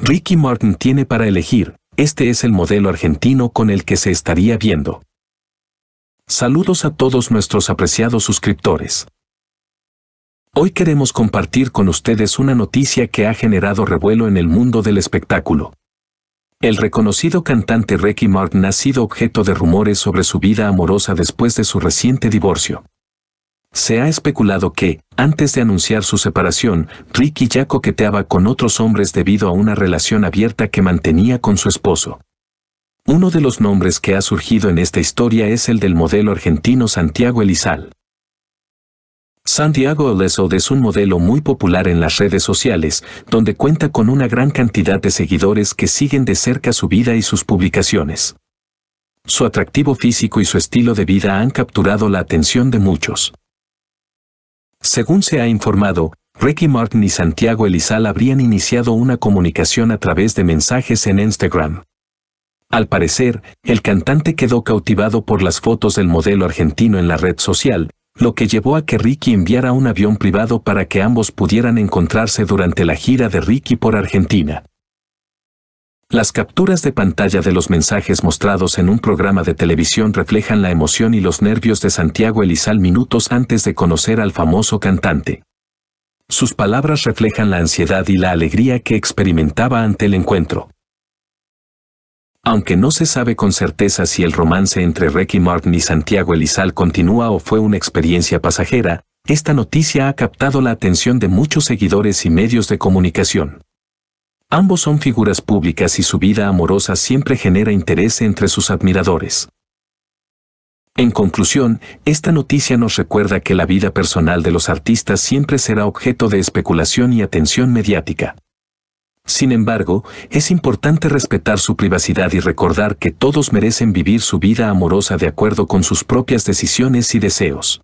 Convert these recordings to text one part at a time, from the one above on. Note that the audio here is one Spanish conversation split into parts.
Ricky Martin tiene para elegir, este es el modelo argentino con el que se estaría viendo. Saludos a todos nuestros apreciados suscriptores. Hoy queremos compartir con ustedes una noticia que ha generado revuelo en el mundo del espectáculo. El reconocido cantante Ricky Martin ha sido objeto de rumores sobre su vida amorosa después de su reciente divorcio. Se ha especulado que, antes de anunciar su separación, Ricky ya coqueteaba con otros hombres debido a una relación abierta que mantenía con su esposo. Uno de los nombres que ha surgido en esta historia es el del modelo argentino Santiago Elizal. Santiago Elizal es un modelo muy popular en las redes sociales, donde cuenta con una gran cantidad de seguidores que siguen de cerca su vida y sus publicaciones. Su atractivo físico y su estilo de vida han capturado la atención de muchos. Según se ha informado, Ricky Martin y Santiago Elizal habrían iniciado una comunicación a través de mensajes en Instagram. Al parecer, el cantante quedó cautivado por las fotos del modelo argentino en la red social, lo que llevó a que Ricky enviara un avión privado para que ambos pudieran encontrarse durante la gira de Ricky por Argentina. Las capturas de pantalla de los mensajes mostrados en un programa de televisión reflejan la emoción y los nervios de Santiago Elizal minutos antes de conocer al famoso cantante. Sus palabras reflejan la ansiedad y la alegría que experimentaba ante el encuentro. Aunque no se sabe con certeza si el romance entre Ricky Martin y Santiago Elizal continúa o fue una experiencia pasajera, esta noticia ha captado la atención de muchos seguidores y medios de comunicación. Ambos son figuras públicas y su vida amorosa siempre genera interés entre sus admiradores. En conclusión, esta noticia nos recuerda que la vida personal de los artistas siempre será objeto de especulación y atención mediática. Sin embargo, es importante respetar su privacidad y recordar que todos merecen vivir su vida amorosa de acuerdo con sus propias decisiones y deseos.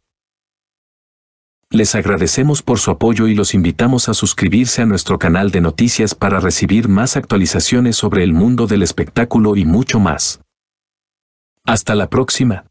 Les agradecemos por su apoyo y los invitamos a suscribirse a nuestro canal de noticias para recibir más actualizaciones sobre el mundo del espectáculo y mucho más. Hasta la próxima.